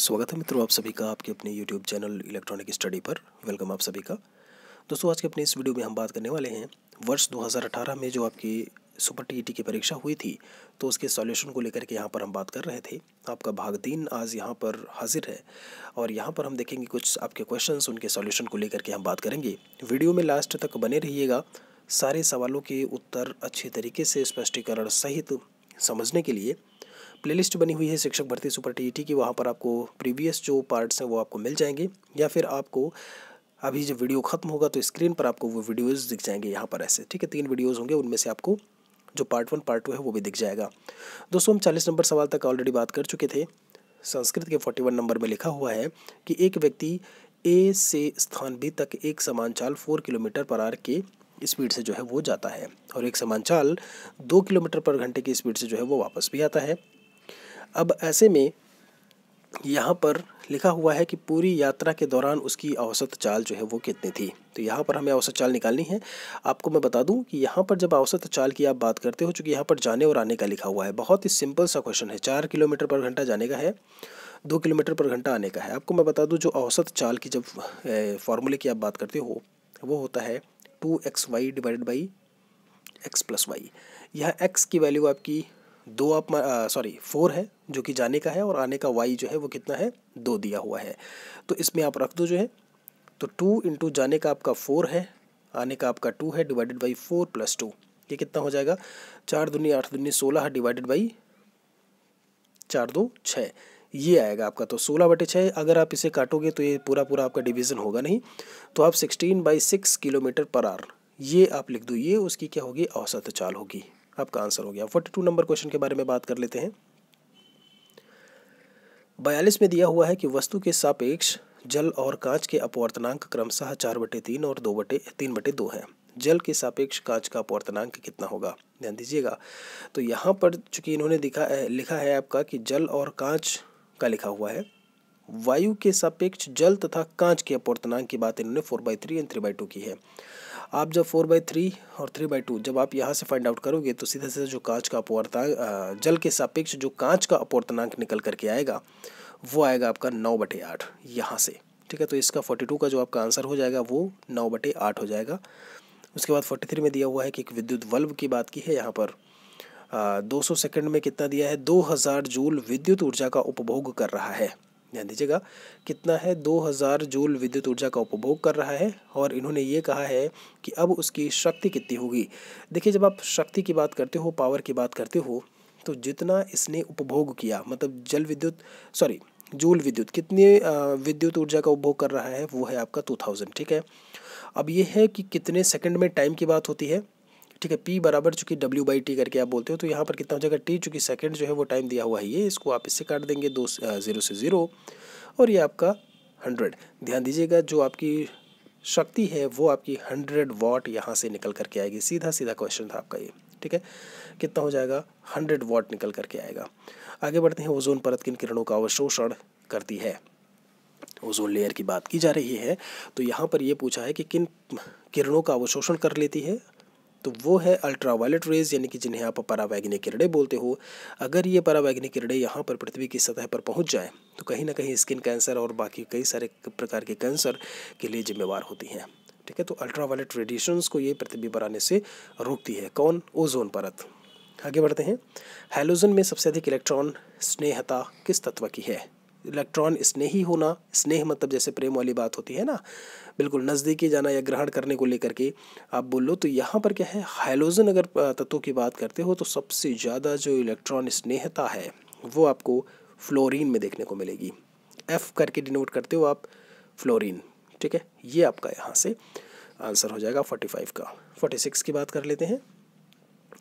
स्वागत है मित्रों आप सभी का आपके अपने YouTube चैनल इलेक्ट्रॉनिक स्टडी पर वेलकम आप सभी का दोस्तों आज के अपने इस वीडियो में हम बात करने वाले हैं वर्ष 2018 में जो आपकी सुपर टी की परीक्षा हुई थी तो उसके सॉल्यूशन को लेकर के यहाँ पर हम बात कर रहे थे आपका भाग दिन आज यहाँ पर हाजिर है और यहाँ पर हम देखेंगे कुछ आपके क्वेश्चन उनके सॉल्यूशन को लेकर के हम बात करेंगे वीडियो में लास्ट तक बने रहिएगा सारे सवालों के उत्तर अच्छे तरीके से स्पष्टीकरण सहित समझने के लिए प्लेलिस्ट बनी हुई है शिक्षक भर्ती सुपर टी की वहाँ पर आपको प्रीवियस जो पार्ट्स हैं वो आपको मिल जाएंगे या फिर आपको अभी जब वीडियो ख़त्म होगा तो स्क्रीन पर आपको वो वीडियोज़ दिख जाएंगे यहाँ पर ऐसे ठीक है तीन वीडियोज़ होंगे उनमें से आपको जो पार्ट वन पार्ट टू है वो भी दिख जाएगा दोस्तों हम चालीस नंबर सवाल तक ऑलरेडी बात कर चुके थे संस्कृत के फोर्टी वन नंबर में लिखा हुआ है कि एक व्यक्ति ए से स्थान बी तक एक समान चाल फोर किलोमीटर पर आर के स्पीड से जो है वो जाता है और एक समान चाल दो किलोमीटर पर घंटे की स्पीड से जो है वो वापस भी आता है अब ऐसे में यहाँ पर लिखा हुआ है कि पूरी यात्रा के दौरान उसकी औसत चाल जो है वो कितनी थी तो यहाँ पर हमें औसत चाल निकालनी है आपको मैं बता दूं कि यहाँ पर जब औसत चाल की आप बात करते हो चूँकि यहाँ पर जाने और आने का लिखा हुआ है बहुत ही सिंपल सा क्वेश्चन है चार किलोमीटर पर घंटा जाने का है दो किलोमीटर पर घंटा आने का है आपको मैं बता दूँ जो औसत चाल की जब फॉर्मूले की आप बात करते हो वो होता है two x y divided by x plus y यह एक्स की वैल्यू आपकी दो आप सॉरी फोर है जो कि जाने का है और आने का वाई जो है वो कितना है दो दिया हुआ है तो इसमें आप रख दो जो है तो टू इंटू जाने का आपका फोर है आने का आपका टू है divided by four plus two ये कितना हो जाएगा चार दुनिया आठ दुनिया सोलह डिवाइडेड बाई चार दो छः ये आएगा आपका तो सोलह बटे छः अगर आप इसे काटोगे तो ये पूरा पूरा आपका डिवीज़न होगा नहीं तो आप sixteen by six kilometre per hour ये आप लिख दो ये उसकी क्या होगी औसत चाल होगी आपका आंसर हो गया फोर्टी टू नंबर क्वेश्चन के बारे में बात कर लेते हैं बयालीस में दिया हुआ है कि वस्तु के सापेक्ष जल और कांच के अपवर्तनांक क्रमशः चार बटे तीन और दो बटे तीन बटे दो हैं जल के सापेक्ष कांच का अपवर्तनांक कितना होगा ध्यान दीजिएगा तो यहाँ पर चूंकि इन्होंने दिखा लिखा है आपका कि जल और कांच का लिखा हुआ है वायु के सापेक्ष जल तथा कांच के अपवर्तनांक की बात इन्होंने four by three and three by two की है आप जब फोर बाई थ्री और थ्री बाई टू जब आप यहाँ से फाइंड आउट करोगे तो सीधे सीधे जो कांच का अपवर्तनांक जल के सापेक्ष जो कांच का अपवर्तनांक निकल करके आएगा वो आएगा आपका नौ बटे आठ यहाँ से ठीक है तो इसका फोर्टी टू का जो आपका आंसर हो जाएगा वो नौ बटे आठ हो जाएगा उसके बाद फोर्टी थ्री में दिया हुआ है कि एक विद्युत बल्ब की बात की है यहाँ पर दो सौ सेकेंड में कितना दिया है दो हज़ार जूल विद्युत ऊर्जा का उपभोग कर रहा है ध्यान दीजिएगा कितना है 2000 जूल विद्युत ऊर्जा का उपभोग कर रहा है और इन्होंने ये कहा है कि अब उसकी शक्ति कितनी होगी देखिए जब आप शक्ति की बात करते हो पावर की बात करते हो तो जितना इसने उपभोग किया मतलब जल विद्युत सॉरी जूल विद्युत कितने विद्युत ऊर्जा का उपभोग कर रहा है वो है आपका टू थाउजेंड ठीक है अब ये है कि कितने सेकंड में टाइम की बात होती है ठीक है पी बराबर चूंकि डब्ल्यू बाई टी करके आप बोलते हो तो यहाँ पर कितना हो जाएगा टी चूंकि सेकेंड जो है वो टाइम दिया हुआ है ये इसको आप इससे काट देंगे दो ज़ीरो से ज़ीरो और ये आपका हंड्रेड ध्यान दीजिएगा जो आपकी शक्ति है वो आपकी हंड्रेड वॉट यहाँ से निकल करके आएगी सीधा सीधा क्वेश्चन था आपका ये ठीक है कितना हो जाएगा हंड्रेड वॉट निकल करके आएगा आगे बढ़ते हैं ओजोन परत किन किरणों का अवशोषण करती है ओजोन लेयर की बात की जा रही है तो यहाँ पर यह पूछा है कि किन किरणों का अवशोषण कर लेती है तो वो है अल्ट्रावायलेट रेज यानी कि जिन्हें आप परावैग्निक किरणें बोलते हो अगर ये परावैग्निक किरणें यहाँ पर पृथ्वी की सतह पर पहुँच जाए तो कहीं ना कहीं स्किन कैंसर और बाकी कई सारे प्रकार के कैंसर के लिए जिम्मेवार होती हैं ठीक है तो अल्ट्रावायलेट रेडिएशंस को ये पृथ्वी पर आने से रोकती है कौन ओजोन परत आगे बढ़ते हैं हेलोजन में सबसे अधिक इलेक्ट्रॉन स्नेहता किस तत्व की है इलेक्ट्रॉन स्नेही होना स्नेह मतलब जैसे प्रेम वाली बात होती है ना बिल्कुल नज़दीकी जाना या ग्रहण करने को लेकर के आप बोल लो तो यहाँ पर क्या है हाइलोजन अगर तत्वों की बात करते हो तो सबसे ज़्यादा जो इलेक्ट्रॉन स्नेहता है वो आपको फ्लोरीन में देखने को मिलेगी एफ़ करके डिनोट करते हो आप फ्लोरीन ठीक है ये आपका यहाँ से आंसर हो जाएगा फोर्टी फाइव का फोर्टी सिक्स की बात कर लेते हैं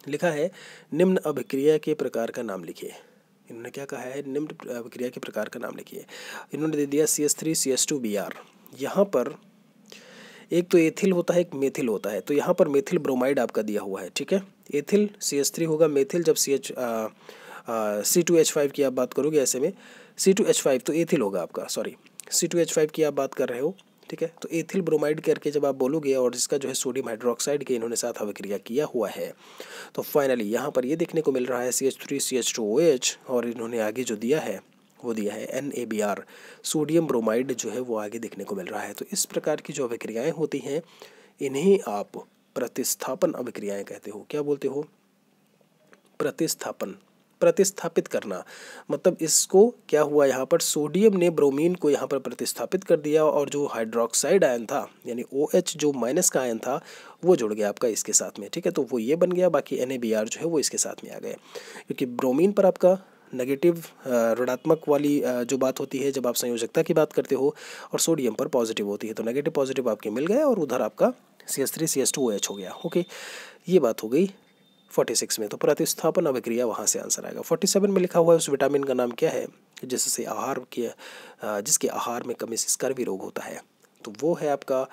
लिखा है निम्न अभिक्रिया के प्रकार का नाम लिखिए इन्होंने क्या कहा है निम्न क्रिया के प्रकार का नाम लिखिए इन्होंने दे दिया C S three C S two B R यहाँ पर एक तो एथिल होता है एक मेथिल होता है तो यहाँ पर मेथिल ब्रोमाइड आपका दिया हुआ है ठीक है एथिल सी एस थ्री होगा मेथिल जब C H C two H five की आप बात करोगे ऐसे में सी टू एच फाइव तो एथिल होगा आपका sorry C two H five की आप बात कर रहे हो ठीक है तो एथिल ब्रोमाइड करके जब आप बोलोगे और जिसका जो है सोडियम हाइड्रोक्साइड के इन्होंने साथ अभिक्रिया किया हुआ है तो फाइनली यहाँ पर ये देखने को मिल रहा है C H three C H two O H और इन्होंने आगे जो दिया है वो दिया है N A B R sodium bromide जो है वो आगे देखने को मिल रहा है तो इस प्रकार की जो अभिक्रियाएँ होती हैं इन्हें आप प्रतिस्थापन अभिक्रियाएँ कहते हो क्या बोलते हो प्रतिस्थापन प्रतिस्थापित करना मतलब इसको क्या हुआ यहाँ पर सोडियम ने ब्रोमीन को यहाँ पर प्रतिस्थापित कर दिया और जो हाइड्रोक्साइड आयन था यानी ओ OH जो माइनस का आयन था वो जुड़ गया आपका इसके साथ में ठीक है तो वो ये बन गया बाकी एन जो है वो इसके साथ में आ गए क्योंकि ब्रोमीन पर आपका नेगेटिव ऋणात्मक वाली जो बात होती है जब आप संयोजकता की बात करते हो और सोडियम पर पॉजिटिव होती है तो नेगेटिव पॉजिटिव आपके मिल गए और उधर आपका C S three C S two O H हो गया ओके ये बात हो गई 46 में तो प्रतिस्थापन अभिक्रिया वहाँ से आंसर आएगा 47 में लिखा हुआ है उस विटामिन का नाम क्या है जिससे आहार के जिसके आहार में कमी से स्कर्वी रोग होता है तो वो है आपका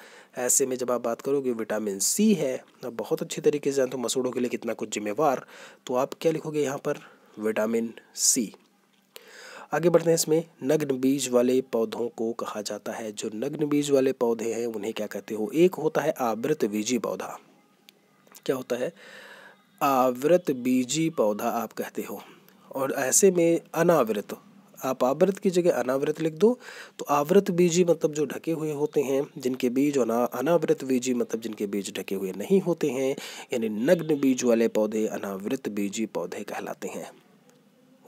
ऐसे में जब आप बात करोगे विटामिन सी है आप बहुत अच्छी तरीके से जानते हो मसूड़ों के लिए कितना कुछ जिम्मेवार तो आप क्या लिखोगे यहाँ पर विटामिन सी आगे बढ़ते हैं इसमें नग्न बीज वाले पौधों को कहा जाता है जो नग्न बीज वाले पौधे हैं उन्हें क्या कहते हो एक होता है आवृत बीजी पौधा क्या होता है आवृत बीजी पौधा आप कहते हो और ऐसे में अनावृत आप आवृत की जगह अनावृत लिख दो तो आवृत बीजी मतलब जो ढके हुए होते हैं जिनके बीज और अनावृत बीजी मतलब जिनके बीज ढके हुए नहीं होते हैं यानी नग्न बीज वाले पौधे अनावृत बीजी पौधे कहलाते हैं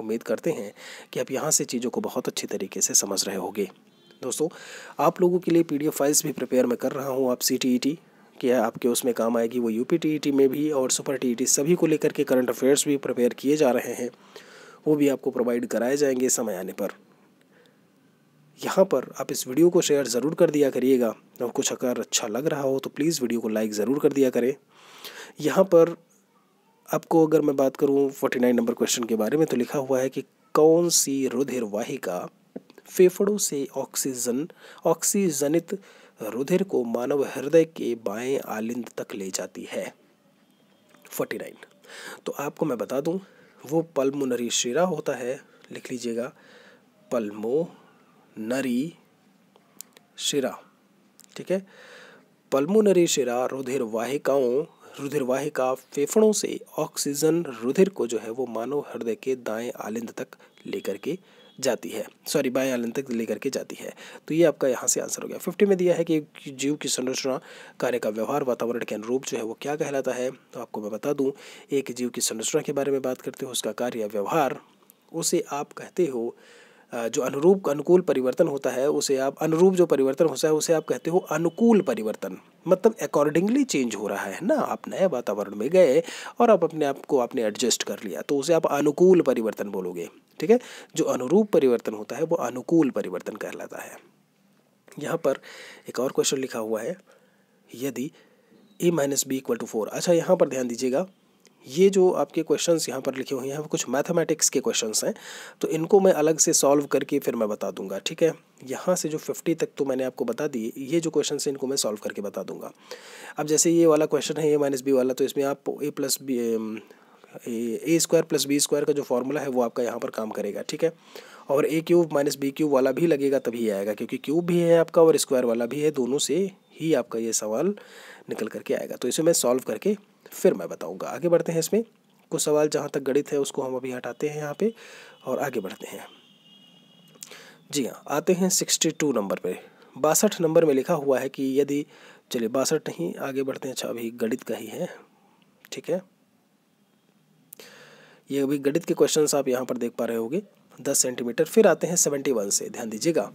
उम्मीद करते हैं कि आप यहाँ से चीज़ों को बहुत अच्छी तरीके से समझ रहे होंगे दोस्तों आप लोगों के लिए पीडीएफ फाइल्स भी प्रिपेयर मैं कर रहा हूँ आप सी कि आपके उसमें काम आएगी वो यू पी e में भी और सुपर टी e सभी को लेकर के करंट अफेयर्स भी प्रिपेयर किए जा रहे हैं वो भी आपको प्रोवाइड कराए जाएंगे समय आने पर यहाँ पर आप इस वीडियो को शेयर ज़रूर कर दिया करिएगा और कुछ अगर अच्छा लग रहा हो तो प्लीज़ वीडियो को लाइक ज़रूर कर दिया करें यहाँ पर आपको अगर मैं बात करूँ फोर्टी नाइन नंबर क्वेश्चन के बारे में तो लिखा हुआ है कि कौन सी रुधिर वाहिका फेफड़ों से ऑक्सीजन ऑक्सीजनित रुधिर को मानव हृदय के बाएं आलिंद तक ले जाती है 49 तो आपको मैं बता दूं वो पल्मोनरी शिरा होता है लिख लीजिएगा पल्मो नरी शिरा ठीक है पल्मोनरी शिरा रुधिर वाहिकाओं रुधिर वाहिका फेफड़ों से ऑक्सीजन रुधिर को जो है वो मानव हृदय के दाएं आलिंद तक लेकर के जाती है सॉरी बाएं आलन तक लेकर के जाती है तो ये आपका यहाँ से आंसर हो गया फिफ्टी में दिया है कि जीव की संरचना कार्य का व्यवहार वातावरण के अनुरूप जो है वो क्या कहलाता है तो आपको मैं बता दूँ एक जीव की संरचना के बारे में बात करते हो उसका कार्य व्यवहार उसे आप कहते हो जो अनुरूप अनुकूल परिवर्तन होता है उसे आप अनुरूप जो परिवर्तन होता है उसे आप कहते हो अनुकूल परिवर्तन मतलब अकॉर्डिंगली चेंज हो रहा है ना आप नए वातावरण में गए और आप अपने आप को आपने एडजस्ट कर लिया तो उसे आप अनुकूल परिवर्तन बोलोगे ठीक है जो अनुरूप परिवर्तन होता है वो अनुकूल परिवर्तन कहलाता है यहाँ पर एक और क्वेश्चन लिखा हुआ है यदि a minus b equal to four अच्छा यहाँ पर ध्यान दीजिएगा ये जो आपके क्वेश्चंस यहाँ पर लिखे हुए हैं वो कुछ मैथमेटिक्स के क्वेश्चंस हैं तो इनको मैं अलग से सॉल्व करके फिर मैं बता दूंगा ठीक है यहाँ से जो फिफ्टी तक तो मैंने आपको बता दिए ये जो क्वेश्चन हैं इनको मैं सॉल्व करके बता दूंगा अब जैसे ये वाला क्वेश्चन है ए माइनस बी वाला तो इसमें आप a plus b a square plus b square का जो फॉर्मूला है वो आपका यहाँ पर काम करेगा ठीक है और a cube minus b cube वाला भी लगेगा तभी आएगा क्योंकि क्यूब भी है आपका और स्क्वायर वाला भी है दोनों से ही आपका ये सवाल निकल करके आएगा तो इसे मैं सॉल्व करके फिर मैं बताऊँगा आगे बढ़ते हैं इसमें कुछ सवाल जहाँ तक गणित है उसको हम अभी हटाते हैं यहाँ पे और आगे बढ़ते हैं जी हाँ आते हैं सिक्सटी टू नंबर पर बासठ नंबर में लिखा हुआ है कि यदि चलिए बासठ नहीं आगे बढ़ते हैं अच्छा अभी गणित का ही है ठीक है ये अभी गणित के क्वेश्चन आप यहाँ पर देख पा रहे होंगे दस सेंटीमीटर फिर आते हैं सेवेंटी वन से ध्यान दीजिएगा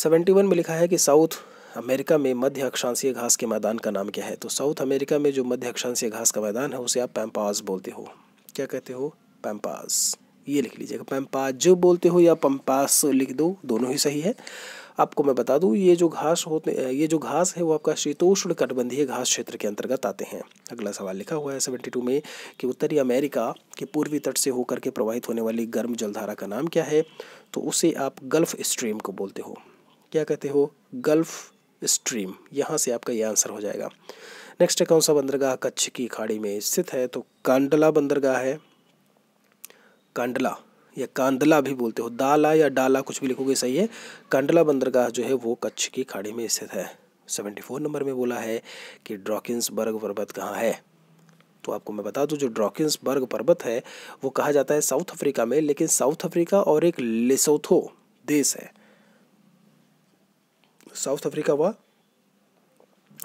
सेवेंटी वन में लिखा है कि साउथ अमेरिका में मध्य अक्षांशीय घास के मैदान का नाम क्या है तो साउथ अमेरिका में जो मध्य अक्षांशीय घास का मैदान है उसे आप पैम्पास बोलते हो क्या कहते हो पैम्पास ये लिख लीजिएगा पैम्पाज जो बोलते हो या पम्पास लिख दो दोनों ही सही है आपको मैं बता दूँ ये जो घास होते ये जो घास है वो आपका शीतोष्ण कटबंधीय घास क्षेत्र के अंतर्गत आते हैं अगला सवाल लिखा हुआ है सेवेंटी टू में कि उत्तरी अमेरिका के पूर्वी तट से होकर के प्रवाहित होने वाली गर्म जलधारा का नाम क्या है तो उसे आप गल्फ स्ट्रीम को बोलते हो क्या कहते हो गल्फ स्ट्रीम यहाँ से आपका ये आंसर हो जाएगा नेक्स्ट है कौन सा बंदरगाह कच्छ की खाड़ी में स्थित है तो कांडला बंदरगाह है कांडला या कांदला भी बोलते हो दाला या डाला कुछ भी लिखोगे सही है कांडला बंदरगाह जो है वो कच्छ की खाड़ी में स्थित है सेवेंटी फोर नंबर में बोला है कि बर्ग पर्वत कहाँ है तो आपको मैं बता दूं जो बर्ग पर्वत है वो कहा जाता है साउथ अफ्रीका में लेकिन साउथ अफ्रीका और एक लेसोथो देश है साउथ अफ्रीका व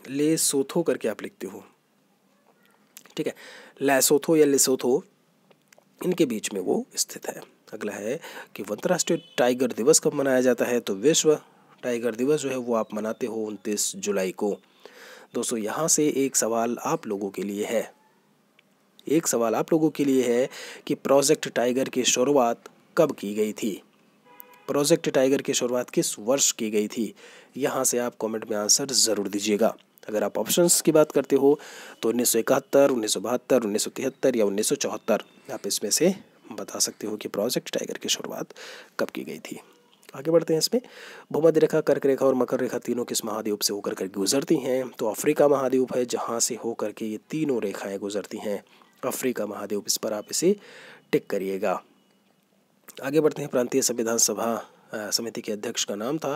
ले सोथो करके आप लिखते हो ठीक है लैसोथो या लेसोथो इनके बीच में वो स्थित है अगला है कि अंतर्राष्ट्रीय टाइगर दिवस कब मनाया जाता है तो विश्व टाइगर दिवस जो है वो आप मनाते हो उनतीस जुलाई को दोस्तों यहाँ से एक सवाल आप लोगों के लिए है एक सवाल आप लोगों के लिए है कि प्रोजेक्ट टाइगर की शुरुआत कब की गई थी प्रोजेक्ट टाइगर की शुरुआत किस वर्ष की गई थी यहाँ से आप कमेंट में आंसर ज़रूर दीजिएगा अगर आप ऑप्शंस की बात करते हो तो उन्नीस सौ इकहत्तर उन्नीस सौ बहत्तर उन्नीस सौ तिहत्तर या उन्नीस सौ चौहत्तर आप इसमें से बता सकते हो कि प्रोजेक्ट टाइगर की शुरुआत कब की गई थी आगे बढ़ते हैं इसमें भूमध्य रेखा कर्क रेखा और मकर रेखा तीनों किस महाद्वीप से होकर करके गुजरती हैं तो अफ्रीका महाद्वीप है जहाँ से होकर के ये तीनों रेखाएं गुजरती हैं अफ्रीका महाद्वीप इस पर आप इसे टिक करिएगा आगे बढ़ते हैं प्रांतीय संविधान सभा समिति के अध्यक्ष का नाम था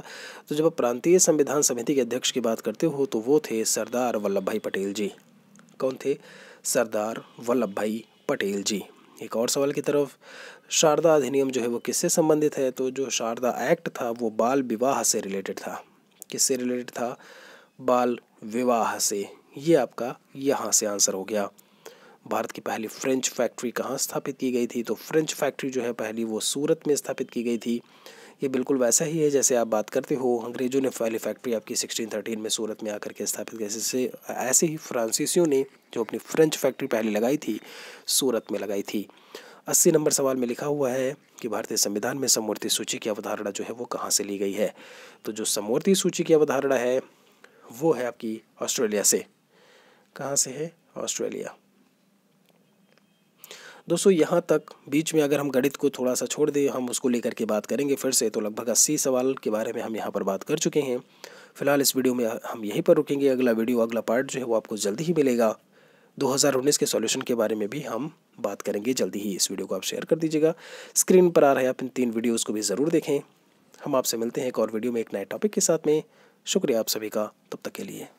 तो जब आप प्रांतीय संविधान समिति के अध्यक्ष की बात करते हो तो वो थे सरदार वल्लभ भाई पटेल जी कौन थे सरदार वल्लभ भाई पटेल जी एक और सवाल की तरफ शारदा अधिनियम जो है वो किससे संबंधित है तो जो शारदा एक्ट था वो बाल विवाह से रिलेटेड था किससे रिलेटेड था बाल विवाह से ये आपका यहाँ से आंसर हो गया भारत की पहली फ्रेंच फैक्ट्री कहाँ स्थापित की गई थी तो फ्रेंच फैक्ट्री जो है पहली वो सूरत में स्थापित की गई थी ये बिल्कुल वैसा ही है जैसे आप बात करते हो अंग्रेज़ों ने पहली फैक्ट्री आपकी 1613 में सूरत में आकर के स्थापित की जैसे ऐसे ही फ्रांसीसियों ने जो अपनी फ्रेंच फैक्ट्री पहले लगाई थी सूरत में लगाई थी अस्सी नंबर सवाल में लिखा हुआ है कि भारतीय संविधान में समूर्ति सूची की अवधारणा जो है वो कहाँ से ली गई है तो जो समूर्ति सूची की अवधारणा है वो है आपकी ऑस्ट्रेलिया से कहाँ से है ऑस्ट्रेलिया दोस्तों यहाँ तक बीच में अगर हम गणित को थोड़ा सा छोड़ दें हम उसको लेकर के बात करेंगे फिर से तो लगभग अस्सी सवाल के बारे में हम यहाँ पर बात कर चुके हैं फिलहाल इस वीडियो में हम यहीं पर रुकेंगे अगला वीडियो अगला पार्ट जो है वो आपको जल्दी ही मिलेगा 2019 के सॉल्यूशन के बारे में भी हम बात करेंगे जल्दी ही इस वीडियो को आप शेयर कर दीजिएगा स्क्रीन पर आ रहे आप इन तीन वीडियोज़ को भी ज़रूर देखें हम आपसे मिलते हैं एक और वीडियो में एक नए टॉपिक के साथ में शुक्रिया आप सभी का तब तक के लिए